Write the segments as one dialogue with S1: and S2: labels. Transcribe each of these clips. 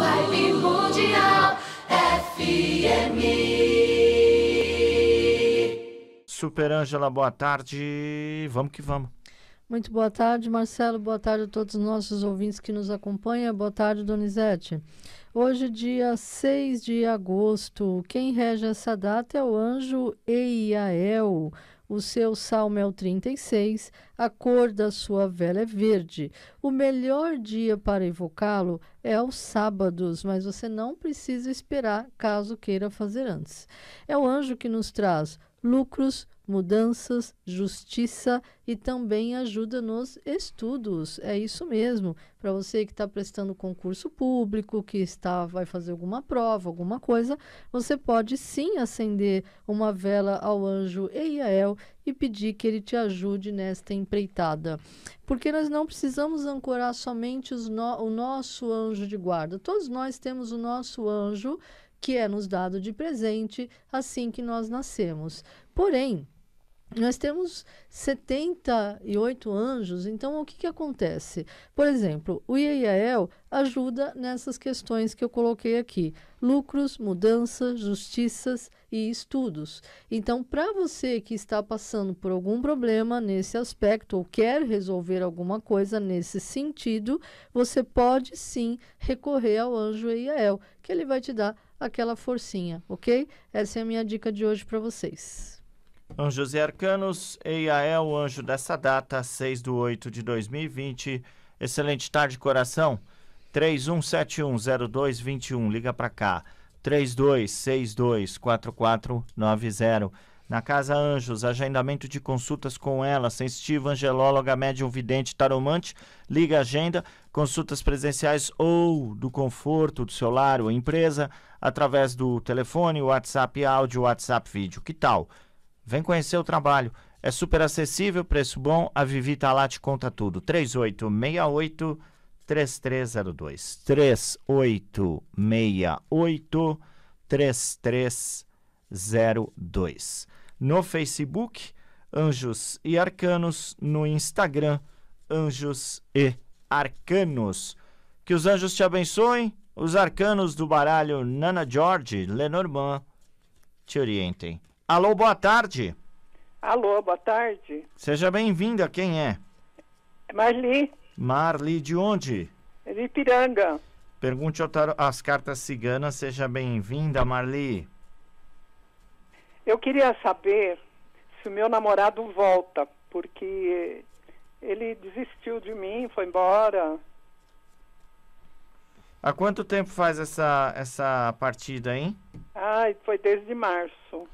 S1: Live Mundial FM. Super Ângela, boa tarde. Vamos que vamos.
S2: Muito boa tarde, Marcelo. Boa tarde a todos os nossos ouvintes que nos acompanham. Boa tarde, Donizete. Hoje, dia 6 de agosto, quem rege essa data é o anjo Eiael, o seu salmo é o 36, a cor da sua vela é verde. O melhor dia para evocá-lo é aos sábados, mas você não precisa esperar caso queira fazer antes. É o anjo que nos traz lucros, mudanças, justiça e também ajuda nos estudos. É isso mesmo. Para você que está prestando concurso público, que está vai fazer alguma prova, alguma coisa, você pode sim acender uma vela ao anjo Eiael e pedir que ele te ajude nesta empreitada. Porque nós não precisamos ancorar somente no, o nosso anjo de guarda. Todos nós temos o nosso anjo que é nos dado de presente assim que nós nascemos. Porém, nós temos 78 anjos, então o que, que acontece? Por exemplo, o IEIEL ajuda nessas questões que eu coloquei aqui: lucros, mudanças, justiças e estudos. Então, para você que está passando por algum problema nesse aspecto ou quer resolver alguma coisa nesse sentido, você pode sim recorrer ao anjo IEIEL, que ele vai te dar aquela forcinha, ok? Essa é a minha dica de hoje para vocês.
S1: Anjos e arcanos, Eiael, o anjo dessa data, 6 de 8 de 2020. Excelente tarde, coração. 31710221, liga para cá. 32624490. Na Casa Anjos, agendamento de consultas com ela, sensitiva, angelóloga, médium vidente, taromante, liga agenda, consultas presenciais ou do conforto do seu lar ou empresa, através do telefone, WhatsApp áudio, WhatsApp vídeo. Que tal? Vem conhecer o trabalho. É super acessível, preço bom. A Vivi tá lá, te conta tudo. 3868 3302. 3868 3302. No Facebook, Anjos e Arcanos. No Instagram, Anjos e Arcanos. Que os anjos te abençoem. Os arcanos do baralho Nana George, Lenormand, te orientem. Alô, boa tarde.
S2: Alô, boa tarde.
S1: Seja bem-vinda, quem é? é Marli. Marli, de onde? É de Ipiranga. Pergunte ao as cartas ciganas, seja bem-vinda, Marli.
S2: Eu queria saber se o meu namorado volta, porque ele desistiu de mim, foi embora.
S1: Há quanto tempo faz essa, essa partida, hein?
S2: Ah, foi desde março.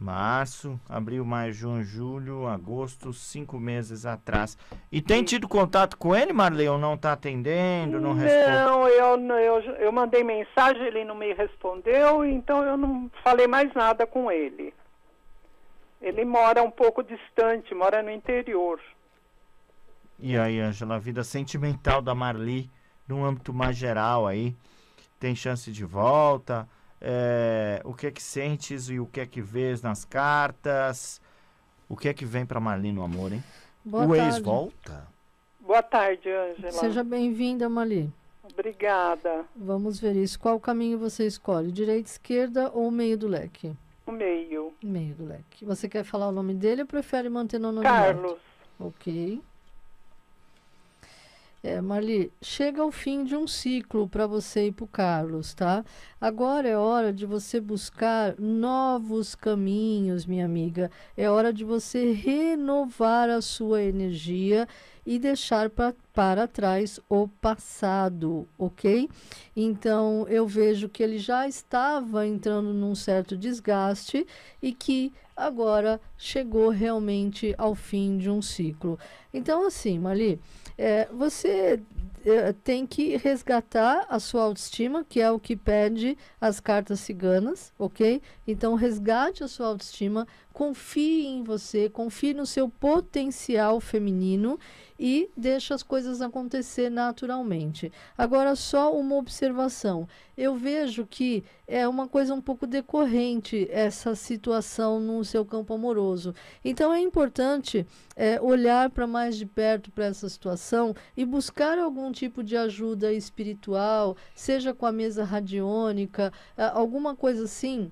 S1: Março, abril, maio, junho, julho, agosto, cinco meses atrás. E tem tido contato com ele, Marley, ou não está atendendo, não, não responde?
S2: Não, eu, eu, eu mandei mensagem, ele não me respondeu, então eu não falei mais nada com ele. Ele mora um pouco distante, mora no interior.
S1: E aí, Angela, a vida sentimental da Marli, num âmbito mais geral aí, tem chance de volta? É, o que é que sentes e o que é que vês nas cartas? O que é que vem para no amor, hein? Boa o tarde. ex volta?
S2: Boa tarde, Ângela. Seja bem-vinda, Marli. Obrigada. Vamos ver isso. Qual caminho você escolhe? Direita, esquerda ou meio do leque? O meio. Meio do leque. Você quer falar o nome dele ou prefere manter o nome Carlos. Ok. É, Marli, chega o fim de um ciclo para você e para o Carlos, tá? Agora é hora de você buscar novos caminhos, minha amiga. É hora de você renovar a sua energia e deixar pra, para trás o passado, ok? Então eu vejo que ele já estava entrando num certo desgaste e que agora chegou realmente ao fim de um ciclo. Então, assim, Mali, é, você é, tem que resgatar a sua autoestima, que é o que pede as cartas ciganas, ok? Então, resgate a sua autoestima, confie em você, confie no seu potencial feminino e deixe as coisas acontecer naturalmente. Agora, só uma observação: eu vejo que é uma coisa um pouco decorrente essa situação no seu campo amoroso. Então, é importante é, olhar para mais de perto para essa situação e buscar algum tipo de ajuda espiritual, seja com a mesa radiônica, alguma coisa assim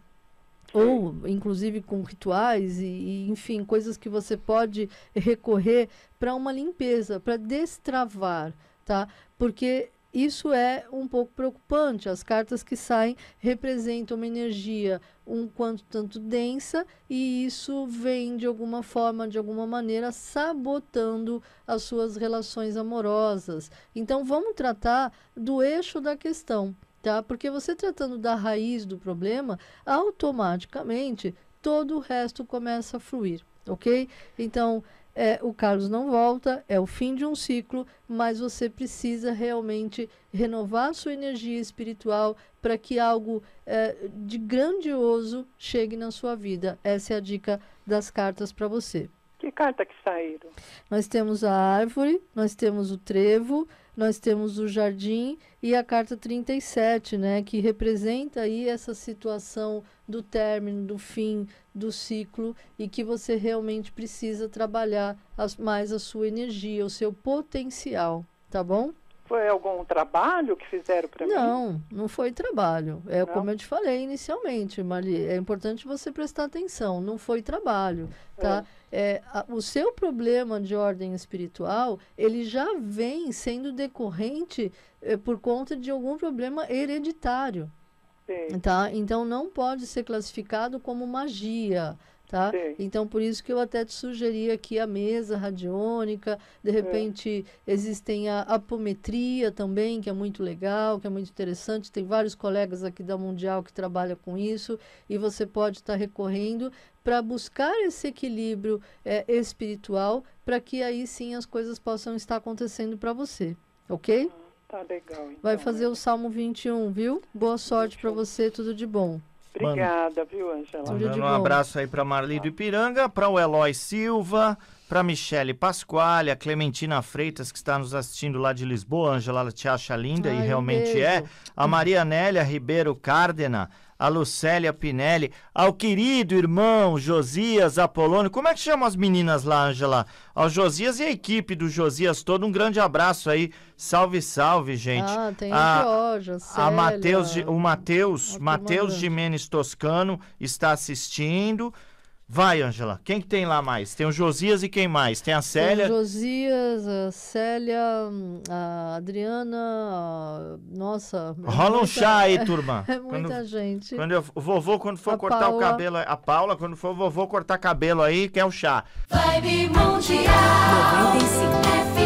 S2: ou inclusive com rituais e, e, enfim coisas que você pode recorrer para uma limpeza para destravar tá porque isso é um pouco preocupante. As cartas que saem representam uma energia um quanto tanto densa e isso vem de alguma forma, de alguma maneira, sabotando as suas relações amorosas. Então vamos tratar do eixo da questão tá? Porque você tratando da raiz do problema, automaticamente todo o resto começa a fluir, ok? Então, é, o Carlos não volta, é o fim de um ciclo, mas você precisa realmente renovar sua energia espiritual para que algo é, de grandioso chegue na sua vida. Essa é a dica das cartas para você. Que carta que saíram? Nós temos a árvore, nós temos o trevo, nós temos o jardim e a carta 37, né, que representa aí essa situação do término, do fim do ciclo e que você realmente precisa trabalhar as, mais a sua energia, o seu potencial, tá bom? Foi algum trabalho que fizeram para mim? Não, não foi trabalho. É não? como eu te falei inicialmente, Mali. É importante você prestar atenção. Não foi trabalho, tá? É. É, a, o seu problema de ordem espiritual, ele já vem sendo decorrente é, por conta de algum problema hereditário. Sim. Tá? Então não pode ser classificado como magia. Tá? Sim. Então, por isso que eu até te sugeri aqui a mesa radiônica, de é. repente é. existem a apometria também, que é muito legal, que é muito interessante, tem vários colegas aqui da Mundial que trabalham com isso, e você pode estar tá recorrendo para buscar esse equilíbrio é, espiritual, para que aí sim as coisas possam estar acontecendo para você, ok? tá legal. Então, Vai fazer né? o Salmo 21, viu? Boa sorte para você, tudo de bom. Obrigada,
S1: Mano. viu, Angela? Mandando um abraço aí para Marli do Ipiranga, para o Eloy Silva, para Michele Pasquale, a Clementina Freitas, que está nos assistindo lá de Lisboa. Angela, ela te acha linda Ai, e realmente é. beijo. é. A Maria Nélia Ribeiro Cárdena, a Lucélia Pinelli, ao querido irmão Josias Apolônio. Como é que chamam as meninas lá, Angela? Ao Josias e a equipe do Josias todo, um grande abraço aí. Salve, salve, gente. Ah, tem a, Jorge, a Mateus, o Matheus, Matheus Jimenez Toscano está assistindo. Vai, Angela. Quem que tem lá mais? Tem o Josias e quem mais? Tem a Célia? Tem o
S2: Josias, a Célia, a Adriana, a... nossa. É Rola um chá aí, turma. É muita quando, gente. Quando
S1: eu, o vovô, quando for a cortar Paula. o cabelo, a Paula, quando for o vovô cortar cabelo aí, quer é o um chá. Vibe Mundial 95